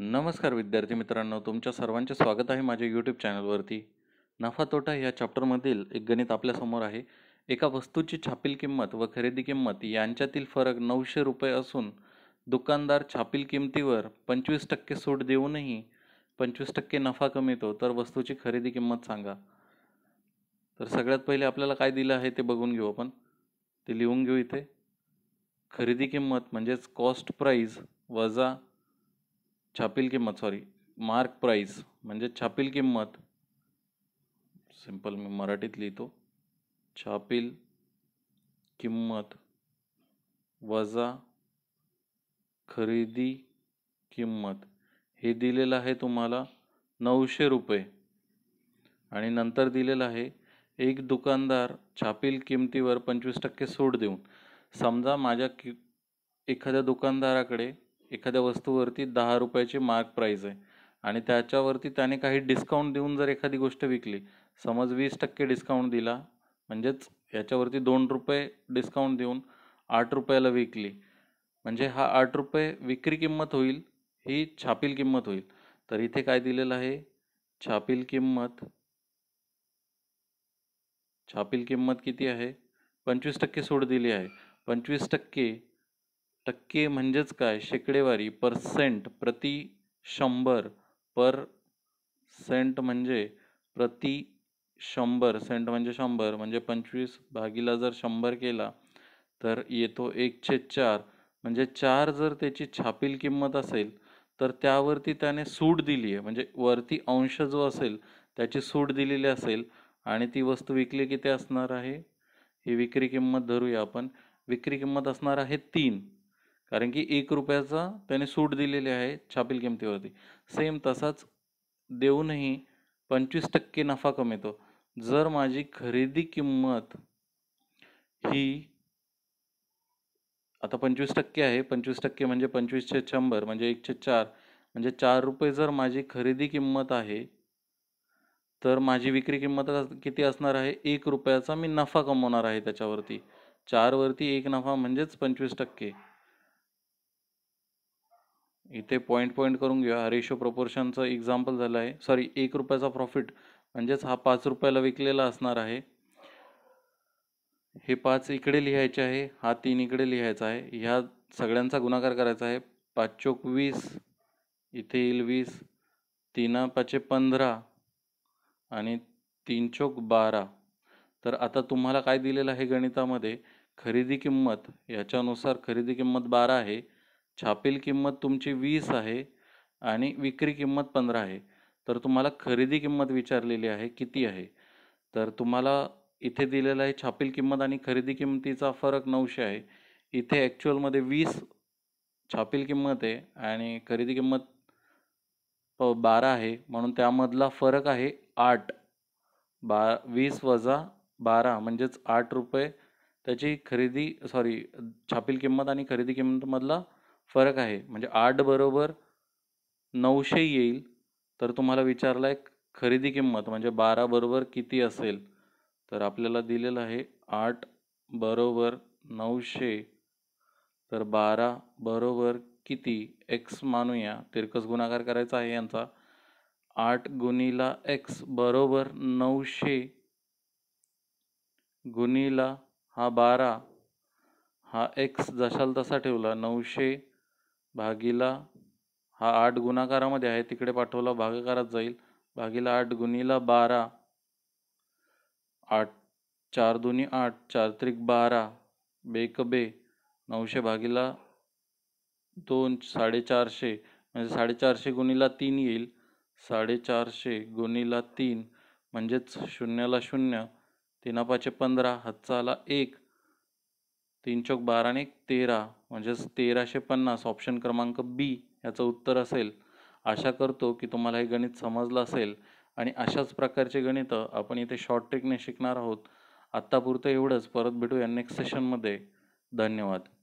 नमस्कार विद्यार्थी मित्रांनो तुमच्या सर्वांचे स्वागत आहे माझ्या यूट्यूब चॅनलवरती नफा तोटा ह्या चॅप्टरमधील एक गणित आपल्यासमोर आहे एका वस्तूची छापील किंमत व खरेदी किंमत यांच्यातील फरक नऊशे रुपये असून दुकानदार छापील किमतीवर पंचवीस टक्के सूट देऊनही पंचवीस टक्के नफा कमीतो तर वस्तूची खरेदी किंमत सांगा तर सगळ्यात पहिले आपल्याला काय दिलं आहे ते बघून घेऊ आपण ते लिहून घेऊ इथे खरेदी किंमत म्हणजेच कॉस्ट प्राईज वजा छापील किंमत सॉरी मार्क प्राईस म्हणजे छापील किंमत सिम्पल मी मराठीत लिहितो छापील किंमत वजा खरेदी किंमत हे दिलेलं आहे तुम्हाला नऊशे रुपये आणि नंतर दिलेलं आहे एक दुकानदार छापील किमतीवर पंचवीस टक्के सूट देऊन समजा माझ्या कि एखाद्या दुकानदाराकडे एखाद्या वस्तूवरती दहा रुपयाची मार्क प्राईज आहे आणि त्याच्यावरती त्याने काही डिस्काउंट देऊन जर एखादी गोष्ट विकली समज वीस टक्के डिस्काउंट दिला म्हणजेच याच्यावरती दोन रुपये डिस्काउंट देऊन आठ रुपयाला विकली म्हणजे हा आठ रुपये विक्री किंमत होईल ही छापील किंमत होईल तर इथे काय दिलेलं आहे छापील किंमत छापील किंमत किती आहे पंचवीस टक्के सूट दिली आहे पंचवीस टक्के टक्के म्हणजेच काय शेकडेवारी परसेंट प्रति शंभर पर सेंट म्हणजे प्रति शंभर सेंट म्हणजे शंभर म्हणजे पंचवीस भागीला जर शंभर केला तर येतो एकशे चार म्हणजे चार जर त्याची छापील किंमत असेल तर त्यावरती त्याने सूट दिली आहे म्हणजे वरती अंश जो असेल त्याची सूट दिलेली असेल आणि ती वस्तू विकली किती असणार आहे ही विक्री किंमत धरूया आपण विक्री किंमत असणार आहे तीन कारण की एक रुपयाचा त्याने सूट दिलेली आहे छापील किमतीवरती सेम तसाच देऊनही पंचवीस टक्के नफा कमवतो जर माझी खरेदी किंमत ही आता पंचवीस टक्के आहे पंचवीस टक्के म्हणजे पंचवीसशे शंभर म्हणजे एकशे चार म्हणजे चार रुपये जर माझी खरेदी किंमत आहे तर माझी विक्री किंमत किती असणार आहे एक रुपयाचा मी नफा कमवणार आहे त्याच्यावरती चारवरती एक नफा म्हणजेच पंचवीस टक्के इथे पॉईंट पॉईंट करून घेऊया रेशो प्रपोर्शनचं एक्झाम्पल झालं आहे सॉरी एक रुपयाचा प्रॉफिट म्हणजेच हा पाच रुपयाला विकलेला असणार आहे हे पाच इकडे लिहायचे आहे हा तीन इकडे लिहायचा आहे ह्या सगळ्यांचा गुणाकार करायचा आहे पाच चोक वीस इथे येईल वीस तीन पाचशे पंधरा आणि तीन चोक बारा तर आता तुम्हाला काय दिलेलं आहे गणितामध्ये खरेदी किंमत याच्यानुसार खरेदी किंमत बारा आहे छापील किंमत तुमची वीस आहे आणि विक्री किंमत पंधरा आहे तर तुम्हाला खरेदी किंमत विचारलेली आहे किती आहे तर तुम्हाला इथे दिलेलं आहे छापील किंमत आणि खरेदी किंमतीचा फरक नऊशे आहे इथे ॲक्च्युअलमध्ये वीस छापील किंमत आहे आणि खरेदी किंमत बारा आहे म्हणून त्यामधला फरक आहे आठ बा वीस वजा बारा म्हणजेच आठ रुपये त्याची खरेदी सॉरी छापील किंमत आणि खरेदी किंमतमधला फरक आहे म्हणजे आठ बरोबर नऊशे येईल तर तुम्हाला विचारला आहे खरेदी किंमत म्हणजे बारा बरोबर किती असेल तर आपल्याला दिलेलं आहे आठ बरोबर नऊशे तर बारा बरोबर किती एक्स मानूया तिरकस गुणाकार करायचा आहे यांचा आठ गुणीला एक्स बरोबर नऊशे गुणीला हा बारा हा एक्स जशाल तसा ठेवला नऊशे भागीला हा आठ गुणाकारामध्ये आहे तिकडे पाठवला भागाकारात जाईल भागीला आठ गुणीला बारा आठ चार दुनी आठ चार त्रिक बारा बेक बे नऊशे भागीला दोन साडेचारशे म्हणजे साडेचारशे गुणीला तीन येईल साडेचारशे गुणीला तीन म्हणजेच शून्याला शून्य तीनापाचे पंधरा हातचा एक तीन चौक बारा एक तेरा म्हणजेच तेराशे पन्नास ऑप्शन क्रमांक बी याचं उत्तर असेल आशा करतो की तुम्हाला हे गणित समजलं असेल आणि अशाच प्रकारचे गणितं आपण इथे शॉर्ट ट्रिकने शिकणार आहोत आत्तापुरतं एवढंच परत भेटूया नेक्स्ट सेशनमध्ये धन्यवाद